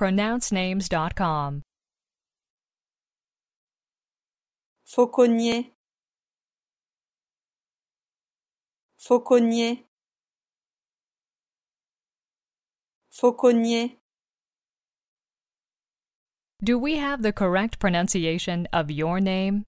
pronouncenames.com. Fauconnier Fauconnier Fauconnier Do we have the correct pronunciation of your name?